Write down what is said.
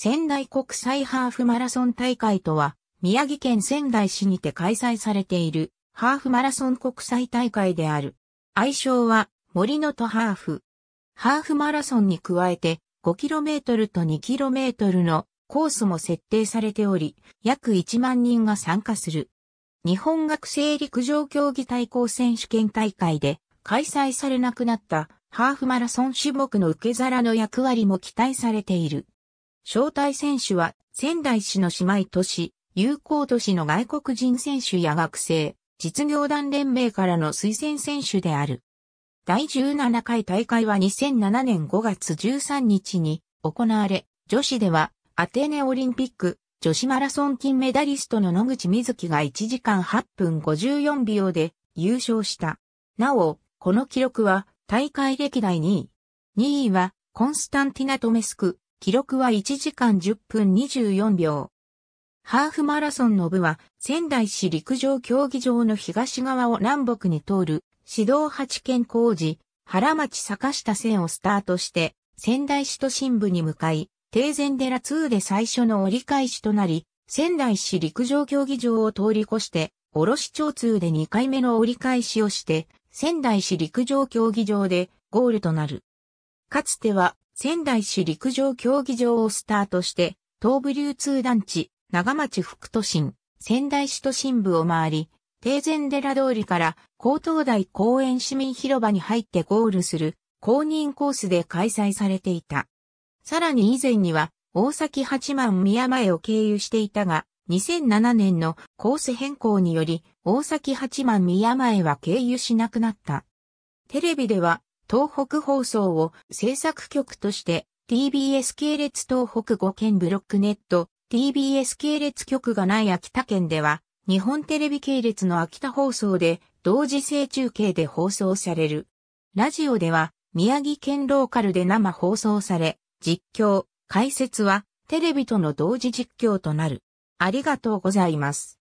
仙台国際ハーフマラソン大会とは、宮城県仙台市にて開催されているハーフマラソン国際大会である。愛称は森のとハーフ。ハーフマラソンに加えて 5km と 2km のコースも設定されており、約1万人が参加する。日本学生陸上競技対抗選手権大会で開催されなくなったハーフマラソン種目の受け皿の役割も期待されている。招待選手は仙台市の姉妹都市、友好都市の外国人選手や学生、実業団連盟からの推薦選手である。第17回大会は2007年5月13日に行われ、女子ではアテネオリンピック女子マラソン金メダリストの野口みずきが1時間8分54秒で優勝した。なお、この記録は大会歴代2位。2位はコンスタンティナ・トメスク、記録は1時間10分24秒。ハーフマラソンの部は仙台市陸上競技場の東側を南北に通る指導八県工事、原町坂下線をスタートして仙台市都心部に向かい、定前寺2で最初の折り返しとなり、仙台市陸上競技場を通り越して、卸町通で2回目の折り返しをして、仙台市陸上競技場でゴールとなる。かつては仙台市陸上競技場をスタートして、東部流通団地、長町副都心、仙台市都心部を回り、定禅寺通りから高等台公園市民広場に入ってゴールする公認コースで開催されていた。さらに以前には大崎八幡宮前を経由していたが、2007年のコース変更により大崎八幡宮前は経由しなくなった。テレビでは東北放送を制作局として TBS 系列東北5県ブロックネット TBS 系列局がない秋田県では日本テレビ系列の秋田放送で同時性中継で放送される。ラジオでは宮城県ローカルで生放送され、実況、解説はテレビとの同時実況となる。ありがとうございます。